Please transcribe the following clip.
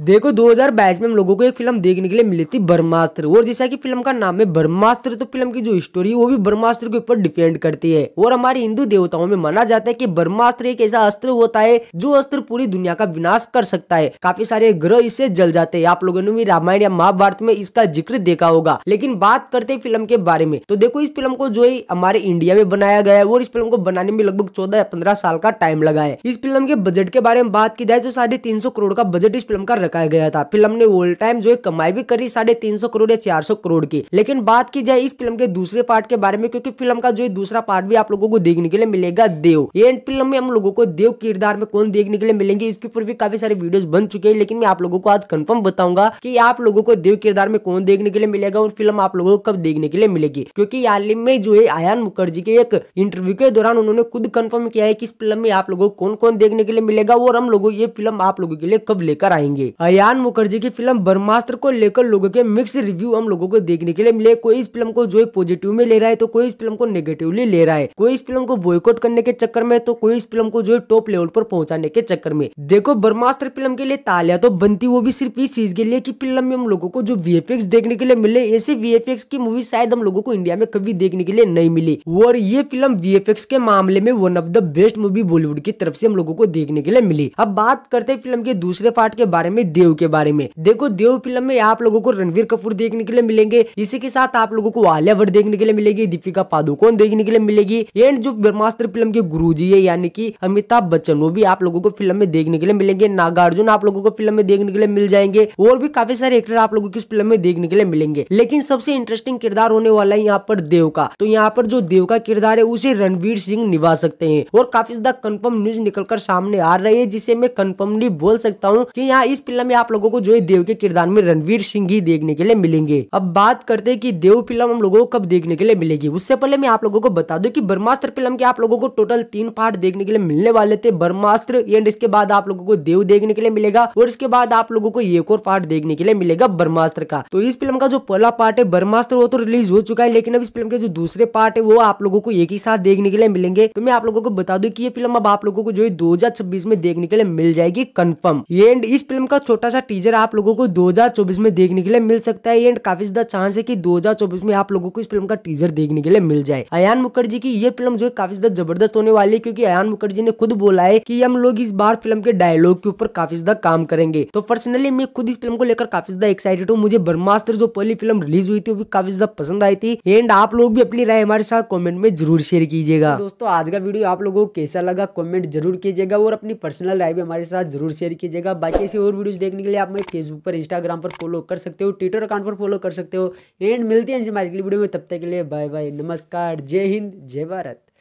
देखो 2022 में हम लोगों को एक फिल्म देखने के लिए मिली थी ब्रह्मास्त्र और जैसा कि फिल्म का नाम है ब्रह्मास्त्र तो फिल्म की जो स्टोरी है वो भी ब्रह्मास्त्र के ऊपर डिपेंड करती है और हमारे हिंदू देवताओं में माना जाता है कि ब्रह्मास्त्र एक ऐसा अस्त्र होता है जो अस्त्र पूरी दुनिया का विनाश कर सकता है काफी सारे ग्रह इससे जल जाते हैं आप लोगों ने भी रामायण या महाभारत में इसका जिक्र देखा होगा लेकिन बात करते फिल्म के बारे में तो देखो इस फिल्म को जो है हमारे इंडिया में बनाया गया है और इस फिल्म को बनाने में लगभग चौदह या पंद्रह साल का टाइम लगा है इस फिल्म के बजट के बारे में बात की जाए तो साढ़े करोड़ का बजट इस फिल्म का रखा गया था फिल्म ने ऑल टाइम जो है कमाई भी करी साढ़े तीन सौ करोड़ या चार सौ करोड़ की लेकिन बात की जाए इस फिल्म के दूसरे पार्ट के बारे में क्योंकि फिल्म का जो है दूसरा पार्ट भी आप लोगों को देखने के लिए मिलेगा देव ये फिल्म में हम लोगों को देव किरदार में कौन देखने के लिए मिलेंगे इसके ऊपर भी काफी सारे वीडियो बन चुके हैं लेकिन मैं आप लोगों को आज कन्फर्म बताऊंगा की आप लोगों को देव किरदार में कौन देखने के लिए मिलेगा और फिल्म आप लोगों को कब देखने के लिए मिलेगी क्योंकि आलिम में जो है आयान मुखर्जी के एक इंटरव्यू के दौरान उन्होंने खुद कन्फर्म किया है कि इस फिल्म में आप लोगों को कौन कौन देखने के लिए मिलेगा और हम लोगों ये फिल्म आप लोगों के लिए कब लेकर आएंगे अयान मुखर्जी की फिल्म ब्रह्मास्त्र को लेकर लोगों के मिक्स रिव्यू हम लोगों को देखने के लिए मिले कोई इस फिल्म को जो है पॉजिटिव में ले रहा है तो कोई इस फिल्म को नेगेटिवली ले रहा है कोई इस फिल्म को बॉयकॉट करने के चक्कर में तो कोई इस फिल्म को जो है टॉप लेवल पर पहुंचाने के चक्कर में देखो ब्रह्मास्त्र फिल्म के लिए तालिया तो बनती वो भी सिर्फ इस चीज के लिए की फिल्म में हम लोगों को जो वी देखने के लिए मिले ऐसे वी की मूवी शायद हम लोगों को इंडिया में कभी देखने के लिए नहीं मिली और ये फिल्म वी के मामले में one of the best movie Bollywood की तरफ से हम लोगों को देखने के लिए मिली अब बात करते फिल्म के दूसरे पार्ट के बारे में में देव के बारे में देखो देव फिल्म में आप लोगों को रणवीर कपूर देखने के लिए मिलेंगे इसी के साथ आप लोगों को आलिया भट्ट देखने के लिए मिलेगी दीपिका पादुकोण देखने के लिए मिलेगी एंड जो ब्रह्मास्त्र फिल्म के गुरु है यानी की अमिताभ बच्चन वो भी आप लोगों को फिल्म में देखने के लिए मिलेंगे नागार्जुन आप लोगों को फिल्म में देखने के लिए मिल जाएंगे और भी काफी सारे एक्टर आप लोगों को इस फिल्म में देखने के लिए मिलेंगे लेकिन सबसे इंटरेस्टिंग किरदार होने वाला है यहाँ पर देव का तो यहाँ पर जो देव का किरदार है उसे रणवीर सिंह निभा सकते हैं और काफी ज्यादा कंफर्म न्यूज निकलकर सामने आ रही है जिसे मैं कंफर्मली बोल सकता हूँ कि यहाँ इस फिल्म में आप लोगों को जो है देव के किरदार में रणवीर सिंह ही देखने के लिए मिलेंगे अब बात करते हैं कि देव फिल्म हम लोगों को कब देखने के लिए मिलेगी उससे पहले मैं आप लोगों को बता दूं कि ब्रह्मास्त्र फिल्म के आप लोगों को टोटल तीन पार्ट देखने के लिए मिलने वाले थे ब्रह्मास्त्र एंड इसके बाद आप लोगों को देव देखने के लिए मिलेगा और इसके बाद आप लोगों को एक और पार्ट देखने के लिए मिलेगा ब्रह्मास्त्र का तो इस फिल्म का जो पहला पार्ट है ब्रह्मास्त्र वो तो रिलीज हो चुका है लेकिन अब इस फिल्म के जो दूसरे पार्ट है वो आप लोगों को एक ही साथ देखने के लिए मिलेंगे तो मैं आप लोगों को बता दूं कि ये फिल्म अब आप लोगों को जो है 2026 में देखने के लिए मिल जाएगी कंफर्म एंड इस फिल्म का छोटा सा टीजर आप लोगों को 2024 में देखने के लिए मिल सकता है एंड काफी ज्यादा चांस है कि 2024 में आप लोगों को इस फिल्म का टीजर देखने के लिए मिल जाए अयान मुखर्जी की ये फिल्म जो है काफी ज्यादा जबरदस्त होने वाली है क्योंकि अयान मुखर्जी ने खुद बोला है की हम लोग इस बार फिल्म के डायलॉग के ऊपर काफी ज्यादा काम करेंगे तो पर्सनली मैं खुद इस फिल्म को लेकर काफी ज्यादा एक्साइटेड हूँ मुझे ब्रह्मास्त्र जो पहली फिल्म रिलीज हुई थी वो भी काफी ज्यादा पसंद आई थी एंड आप लोग भी अपनी राय हमारे साथ कॉमेंट में जरूर शेयर कीजिएगा तो दोस्तों आज का वीडियो आप लोगों को कैसा लगा कॉमेंट जरूर कीजिएगा और अपनी पर्सनल राय भी हमारे साथ जरूर शेयर कीजिएगा बाकी ऐसी और वीडियो कुछ देखने के लिए आप मेरे फेसबुक पर इंस्टाग्राम पर फॉलो कर सकते हो ट्विटर अकाउंट पर फॉलो कर सकते हो एंड मिलते हैं हमारी वीडियो में तब तक के लिए बाय बाय नमस्कार जय हिंद जय भारत